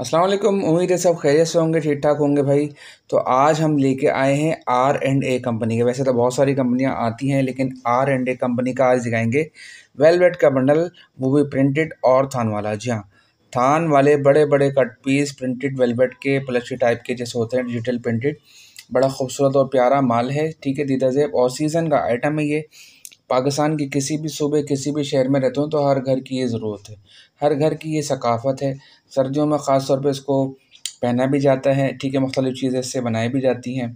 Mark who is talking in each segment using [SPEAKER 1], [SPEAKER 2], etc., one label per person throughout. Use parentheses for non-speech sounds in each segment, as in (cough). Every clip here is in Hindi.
[SPEAKER 1] वालेकुम उम्मीद है सब खैरियत से होंगे ठीक ठाक होंगे भाई तो आज हम लेके आए हैं आर एंड ए कंपनी के वैसे तो बहुत सारी कंपनियां आती हैं लेकिन आर एंड ए कंपनी का आज दिखाएंगे वेलवेट का बंडल वो भी प्रिंटेड और थान वाला जी हाँ थान वाले बड़े बड़े कट पीस प्रिंटेड वेलवेट के प्लस्टिक टाइप के जैसे होते हैं डिजिटल प्रिंटेड बड़ा खूबसूरत और प्यारा माल है ठीक है दीदा जेब और सीज़न का आइटम है ये पाकिस्तान के किसी भी सूबे किसी भी शहर में रहते हो तो हर घर की ये ज़रूरत है हर घर की ये सकाफ़त है सर्दियों में ख़ास तौर पर इसको पहना भी जाता है ठीक है मुख्तलिफ़ चीज़ें इससे बनाई भी जाती हैं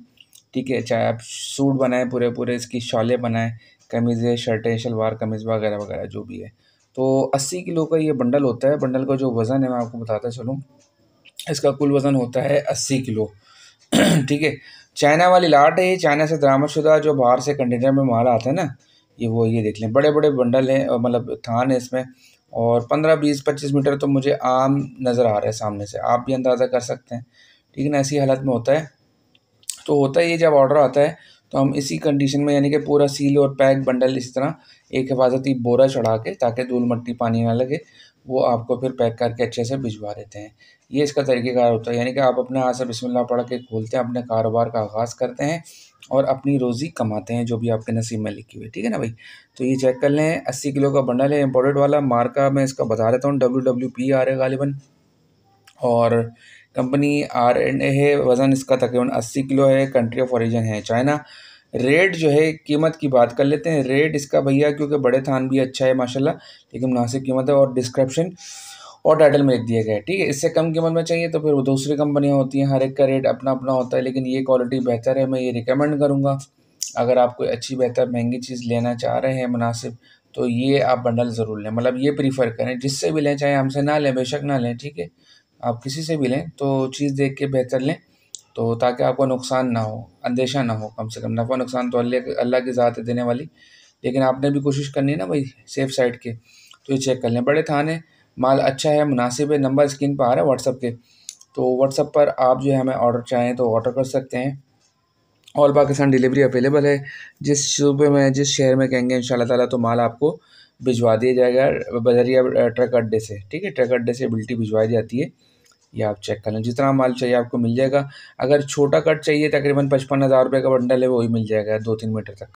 [SPEAKER 1] ठीक है चाहे आप सूट बनाएं पूरे पूरे इसकी शॉलें बनाएं कमीज़ें शर्टें शलवार कमीज़ वगैरह वगैरह जो भी है तो अस्सी किलो का ये बंडल होता है बंडल का जो वज़न है मैं आपको बताता चलूँ इसका कुल वज़न होता है अस्सी किलो (clears throat) ठीक है चाइना वाली लाट है ये चाइना से दरामद शुदा जो बाहर से कंटेनर में माल आता है ना ये वो ये देख लें बड़े बड़े बंडल हैं मतलब थान है इसमें और पंद्रह बीस पच्चीस मीटर तो मुझे आम नज़र आ रहा है सामने से आप भी अंदाज़ा कर सकते हैं ठीक है ना ऐसी हालत में होता है तो होता है ये जब ऑर्डर आता है तो हम इसी कंडीशन में यानी कि पूरा सील और पैक बंडल इस तरह एक हिफाजती बोरा चढ़ा के ताकि धूल मट्टी पानी ना लगे वो आपको फिर पैक करके अच्छे से भिजवा देते हैं ये इसका तरीक़ेकार होता है यानी कि आप अपने हाथ से बिस्मिल्लाह पढ़ के खोलते हैं अपने कारोबार का आगाज़ करते हैं और अपनी रोज़ी कमाते हैं जो भी आपके नसीब में लिखी हुई ठीक है ना भाई तो ये चेक कर लें अस्सी किलो का बंडल है इम्पोर्टेड वाला मार्का मैं इसका बता देता हूँ डब्ल्यू डब्ल्यू पी आ रहा है गालिबा और कंपनी आर एंड ए है वज़न इसका तकरीबन अस्सी किलो है कंट्री ऑफ ऑरिजन है चाइना रेट जो है कीमत की बात कर लेते हैं रेट इसका भैया क्योंकि बड़े थान भी अच्छा है माशाल्लाह लेकिन मुनासिब कीमत है और डिस्क्रिप्शन और टाइटल में लिख दिया गया है ठीक है इससे कम कीमत में चाहिए तो फिर वो दूसरी कंपनियाँ होती हैं हर एक का रेट अपना अपना होता है लेकिन ये क्वालिटी बेहतर है मैं ये रिकमेंड करूँगा अगर आप कोई अच्छी बेहतर महंगी चीज़ लेना चाह रहे हैं मुनासिब तो ये आप बंडल ज़रूर लें मतलब ये प्रीफर करें जिससे भी लें चाहे हमसे ना लें बेशक ना लें ठीक है आप किसी से भी लें तो चीज़ देख के बेहतर लें तो ताकि आपको नुकसान ना हो अंदेशा ना हो कम से कम नफ़ा नुकसान तो अल्लाह की ज़्यादा देने वाली लेकिन आपने भी कोशिश करनी है ना भाई सेफ साइड के तो ये चेक कर लें बड़े थाने माल अच्छा है मुनासिब है नंबर स्क्रीन पर आ रहा है व्हाट्सअप के तो व्हाट्सअप पर आप जो है हमें ऑर्डर चाहें तो ऑर्डर कर सकते हैं ऑल पाकिस्तान डिलीवरी अवेलेबल है जिस सूबे में जिस शहर में कहेंगे इन ताला तो माल आपको भिजवा दिया जाएगा बजरिया ट्रक अड्डे से ठीक है ट्रक अड्डे से बिल्टी भिजवाई जाती है ये आप चेक कर लें जितना माल चाहिए आपको मिल जाएगा अगर छोटा कट चाहिए तकरीबन पचपन हज़ार रुपये का बंडल है वही मिल जाएगा दो तीन मीटर तक